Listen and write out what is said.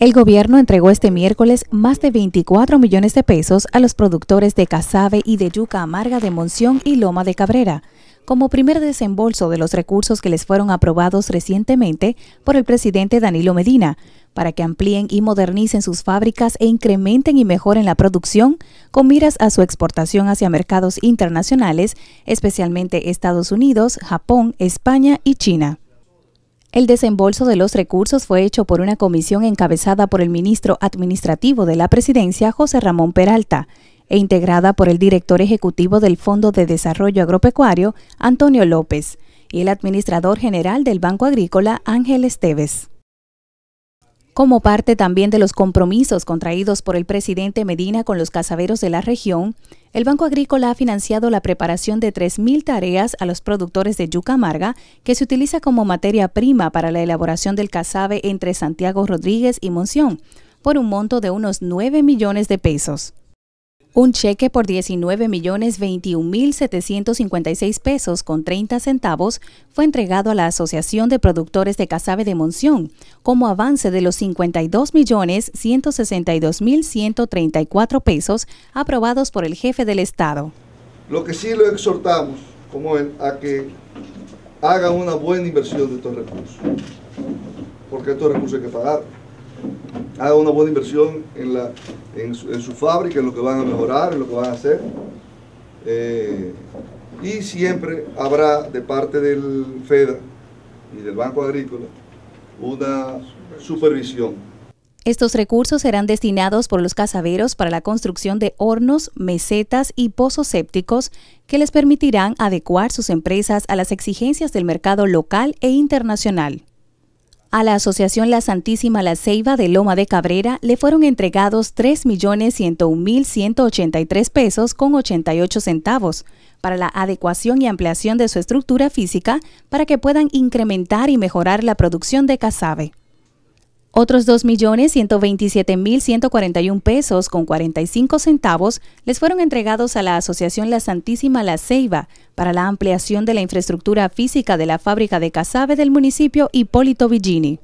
El gobierno entregó este miércoles más de 24 millones de pesos a los productores de casabe y de yuca amarga de Monción y Loma de Cabrera, como primer desembolso de los recursos que les fueron aprobados recientemente por el presidente Danilo Medina, para que amplíen y modernicen sus fábricas e incrementen y mejoren la producción con miras a su exportación hacia mercados internacionales, especialmente Estados Unidos, Japón, España y China. El desembolso de los recursos fue hecho por una comisión encabezada por el ministro administrativo de la presidencia, José Ramón Peralta, e integrada por el director ejecutivo del Fondo de Desarrollo Agropecuario, Antonio López, y el administrador general del Banco Agrícola, Ángel Esteves. Como parte también de los compromisos contraídos por el presidente Medina con los casaveros de la región, el Banco Agrícola ha financiado la preparación de 3.000 tareas a los productores de yuca amarga, que se utiliza como materia prima para la elaboración del cazabe entre Santiago Rodríguez y Monción, por un monto de unos 9 millones de pesos. Un cheque por 19.021.756 pesos con 30 centavos fue entregado a la Asociación de Productores de Casabe de Monción como avance de los 52.162.134 pesos aprobados por el jefe del Estado. Lo que sí lo exhortamos, como él, a que haga una buena inversión de estos recursos, porque estos recursos hay que pagar haga una buena inversión en, en, su, fábrica, en lo que van a mejorar, en lo que van a hacer. Eh, y siempre habrá de parte del FEDA y del Banco Agrícola una supervisión. Estos recursos serán destinados por los cazaveros para la construcción de hornos, mesetas y pozos sépticos que les permitirán adecuar sus empresas a las exigencias del mercado local e internacional. A la Asociación La Santísima La Ceiba de Loma de Cabrera le fueron entregados 3.101.183 pesos con 88 centavos para la adecuación y ampliación de su estructura física para que puedan incrementar y mejorar la producción de casabe. Otros 2.127.141 pesos con 45 centavos les fueron entregados a la Asociación La Santísima La Ceiba para la ampliación de la infraestructura física de la fábrica de casabe del municipio Hipólito Vigini.